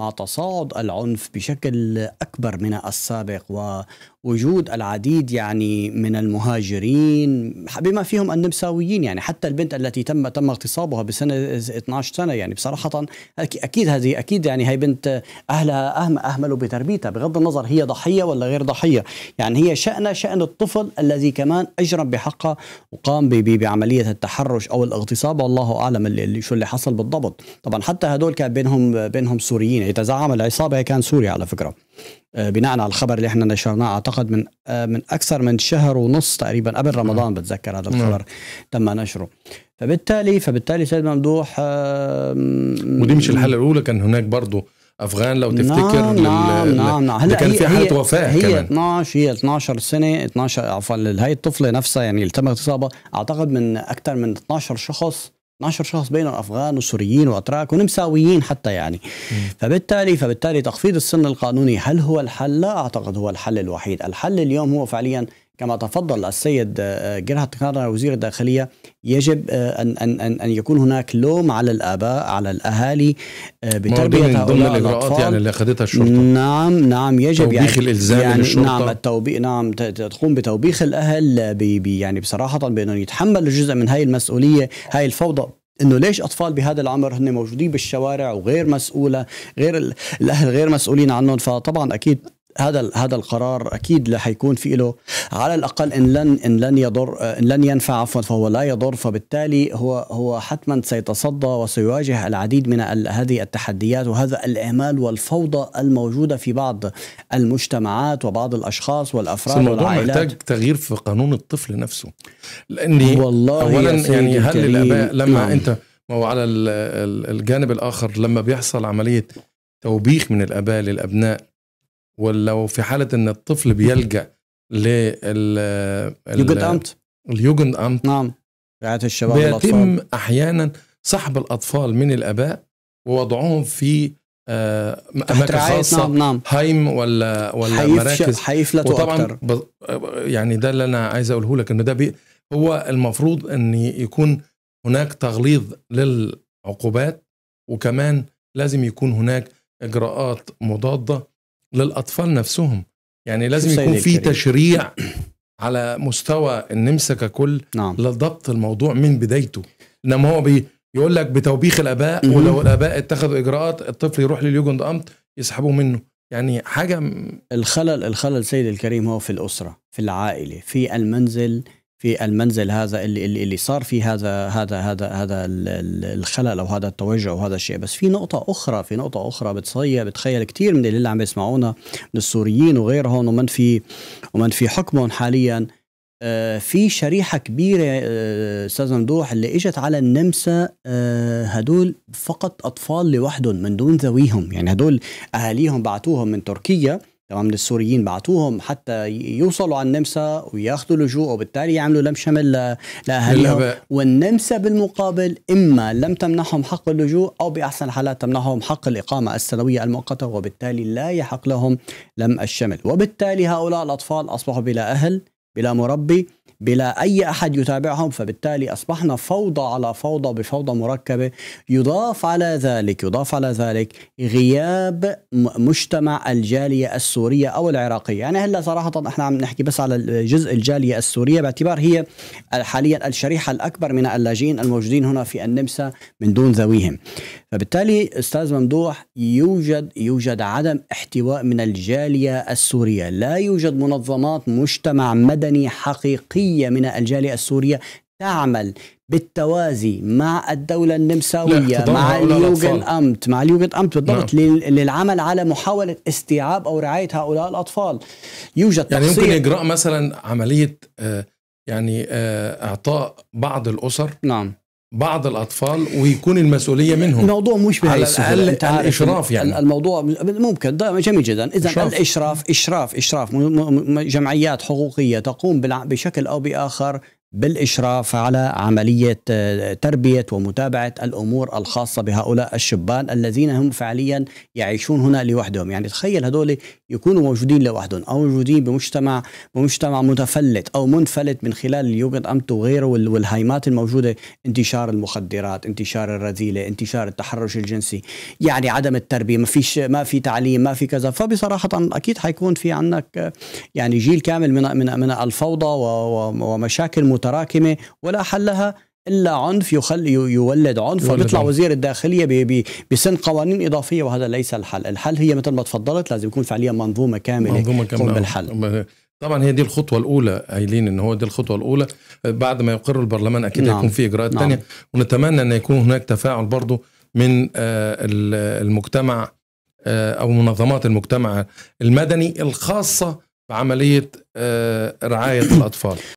مع تصاعد العنف بشكل اكبر من السابق ووجود العديد يعني من المهاجرين بما فيهم النمساويين يعني حتى البنت التي تم تم اغتصابها بسنه 12 سنه يعني بصراحه اكيد هذه اكيد يعني هي بنت اهلها أهم اهملوا بتربيتها بغض النظر هي ضحيه ولا غير ضحيه يعني هي شان شان الطفل الذي كمان اجرم بحقها وقام بعمليه التحرش او الاغتصاب والله اعلم اللي شو اللي حصل بالضبط طبعا حتى هدول كان بينهم بينهم سوريين إذا زعم العصابة هي كان سوريا على فكرة آه، بناء على الخبر اللي احنا نشرناه اعتقد من آه، من اكثر من شهر ونص تقريبا قبل نعم. رمضان بتذكر هذا نعم. الخبر تم نشره فبالتالي فبالتالي سيد ممدوح آه، ودي مش الحاله الاولى كان هناك برضه افغان لو تفتكر نعم نعم نعم, نعم. هلا كان في حاله وفاه هي كمان. 12 هي 12 سنه 12 عفوا هي الطفله نفسها يعني اللي تم اغتصابها اعتقد من اكثر من 12 شخص 12 شخص بينهم افغان وسوريين واتراك ونمساويين حتى يعني م. فبالتالي فبالتالي تخفيض السن القانوني هل هو الحل؟ لا اعتقد هو الحل الوحيد، الحل اليوم هو فعليا كما تفضل السيد آه، جرهت كارنر وزير الداخلية يجب آه، أن أن أن يكون هناك لوم على الآباء على الأهالي آه، بتربية من ضمن الإجراءات يعني اللي أخذتها الشرطة نعم نعم يجب توبيخ يعني الإلزام يعني للشرطة نعم التوبيخ نعم تقوم بتوبيخ الأهل يعني بصراحة بأنه يتحملوا جزء من هاي المسؤولية هاي الفوضى انه ليش اطفال بهذا العمر هن موجودين بالشوارع وغير مسؤوله غير الاهل غير مسؤولين عنهم فطبعا اكيد هذا هذا القرار اكيد رح يكون في له على الاقل ان لن ان لن يضر ان لن ينفع عفوا فهو لا يضر فبالتالي هو هو حتما سيتصدى وسيواجه العديد من هذه التحديات وهذا الاهمال والفوضى الموجوده في بعض المجتمعات وبعض الاشخاص والافراد الموضوع والعائلات محتاج تغيير في قانون الطفل نفسه لاني والله اولا يعني هل الاباء لما نعم. انت ما هو على الجانب الاخر لما بيحصل عمليه توبيخ من الاباء للابناء ولو في حاله ان الطفل بيلجا لل اليوجند امت اليوجند امت نعم رعايه الشباب بيتم احيانا سحب الاطفال من الاباء ووضعهم في آه، اماكن خاصه نعم نعم. هايم ولا ولا حيف مراكز حيفلتوا وطبعا أكتر. يعني ده اللي انا عايز اقوله لك ان ده بي هو المفروض ان يكون هناك تغليظ للعقوبات وكمان لازم يكون هناك اجراءات مضاده للاطفال نفسهم يعني لازم يكون في تشريع على مستوى النمسا ككل نعم. لضبط الموضوع من بدايته انما هو بيقول لك بتوبيخ الاباء ولو الاباء اتخذوا اجراءات الطفل يروح لليوجند امت يسحبوه منه يعني حاجه الخلل الخلل سيد الكريم هو في الاسره في العائله في المنزل في المنزل هذا اللي اللي, اللي صار في هذا هذا هذا هذا الخلل او هذا التوجع وهذا الشيء بس في نقطه اخرى في نقطه اخرى بتصير بتخيل كثير من اللي عم يسمعونا من السوريين وغيرهم ومن في ومن في حكمهم حاليا آه، في شريحه كبيره آه، استاذ ممدوح اللي اجت على النمسا آه، هدول فقط اطفال لوحدهم من دون ذويهم يعني هدول اهاليهم بعتوهم من تركيا تمام للسوريين بعتوهم حتى يوصلوا على النمسا وياخذوا لجوء وبالتالي يعملوا لم شمل لاهاليهم والنمسا بالمقابل اما لم تمنحهم حق اللجوء او باحسن الحالات تمنحهم حق الاقامه السنويه المؤقته وبالتالي لا يحق لهم لم الشمل وبالتالي هؤلاء الاطفال اصبحوا بلا اهل بلا مربي بلا أي أحد يتابعهم فبالتالي أصبحنا فوضى على فوضى بفوضى مركبة يضاف على ذلك يضاف على ذلك غياب مجتمع الجالية السورية أو العراقية يعني هلا صراحة احنا عم نحكي بس على جزء الجالية السورية باعتبار هي حاليا الشريحة الأكبر من اللاجئين الموجودين هنا في النمسا من دون ذويهم فبالتالي أستاذ ممدوح يوجد يوجد عدم احتواء من الجالية السورية لا يوجد منظمات مجتمع مدني حقيقي الكمية من الجالية السورية تعمل بالتوازي مع الدولة النمساوية مع اليوغن أمت مع اليوغن أمت بالضبط نعم. للعمل على محاولة استيعاب أو رعاية هؤلاء الأطفال يوجد يعني تقصير. يمكن إجراء مثلا عملية آه يعني آه إعطاء بعض الأسر نعم بعض الاطفال ويكون المسؤوليه منهم الموضوع مش بهي السهوله انت عارف الاشراف يعني الموضوع ممكن جميل جدا اذا الاشراف اشراف اشراف جمعيات حقوقيه تقوم بشكل او باخر بالإشراف على عملية آه، تربية ومتابعة الأمور الخاصة بهؤلاء الشبان الذين هم فعليا يعيشون هنا لوحدهم يعني تخيل هدول يكونوا موجودين لوحدهم أو موجودين بمجتمع بمجتمع متفلت أو منفلت من خلال اليوغد أمت وغيره والهيمات الموجودة انتشار المخدرات انتشار الرذيلة انتشار التحرش الجنسي يعني عدم التربية ما فيش ما في تعليم ما في كذا فبصراحة أكيد حيكون في عندك آه، يعني جيل كامل من من من الفوضى ومشاكل متراكمه ولا حل لها الا عنف يخل يولد عنف فبيطلع وزير الداخليه بسن قوانين اضافيه وهذا ليس الحل، الحل هي مثل ما تفضلت لازم يكون فعليا منظومه كامله منظومه كامله بالحل طبعا هي دي الخطوه الاولى ايلين ان هو دي الخطوه الاولى بعد ما يقر البرلمان اكيد نعم. يكون في اجراءات نعم. ثانيه ونتمنى ان يكون هناك تفاعل برضه من آه، المجتمع آه، او منظمات المجتمع المدني الخاصه بعمليه آه، رعايه الاطفال